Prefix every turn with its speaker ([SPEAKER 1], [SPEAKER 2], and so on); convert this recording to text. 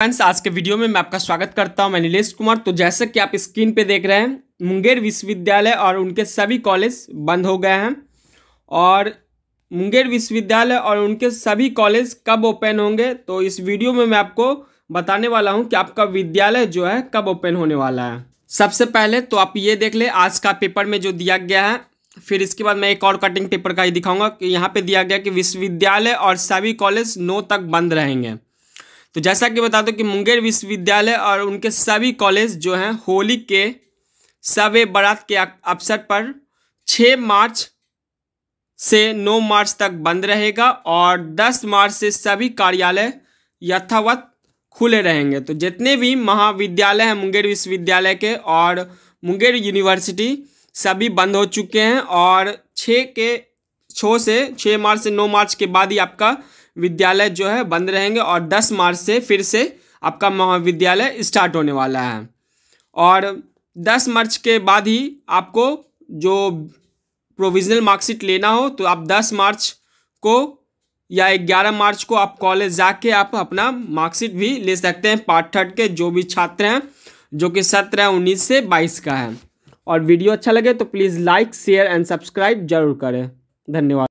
[SPEAKER 1] friends आज के video में मैं आपका स्वागत करता हूं मैं नीलेश कुमार तो जैसे कि आप स्क्रीन पे देख रहे हैं मुंगेर विश्वविद्यालय और उनके सभी कॉलेज बंद हो गए हैं और मुंगेर विश्वविद्यालय और उनके सभी कॉलेज कब ओपन होंगे तो इस वीडियो में मैं आपको बताने वाला हूँ कि आपका विद्यालय जो है कब ओपन होने वाला है सबसे पहले तो आप ये देख ले आज का पेपर में जो दिया गया है फिर इसके बाद मैं एक और कटिंग पेपर का ही दिखाऊंगा कि यहाँ पे दिया गया कि विश्वविद्यालय और सभी कॉलेज नौ तक बंद रहेंगे तो जैसा कि बता दो कि मुंगेर विश्वविद्यालय और उनके सभी कॉलेज जो हैं होली के सवे बारात के अवसर पर 6 मार्च से 9 मार्च तक बंद रहेगा और 10 मार्च से सभी कार्यालय यथावत खुले रहेंगे तो जितने भी महाविद्यालय हैं मुंगेर विश्वविद्यालय के और मुंगेर यूनिवर्सिटी सभी बंद हो चुके हैं और छः के छः से छः मार्च से नौ मार्च के बाद ही आपका विद्यालय जो है बंद रहेंगे और दस मार्च से फिर से आपका महाविद्यालय स्टार्ट होने वाला है और दस मार्च के बाद ही आपको जो प्रोविजनल मार्कशीट लेना हो तो आप दस मार्च को या ग्यारह मार्च को आप कॉलेज जाके आप अपना मार्कशीट भी ले सकते हैं पार्ट थर्ड के जो भी छात्र हैं जो कि सत्रह उन्नीस से बाईस का है और वीडियो अच्छा लगे तो please like share and subscribe जरूर करें धन्यवाद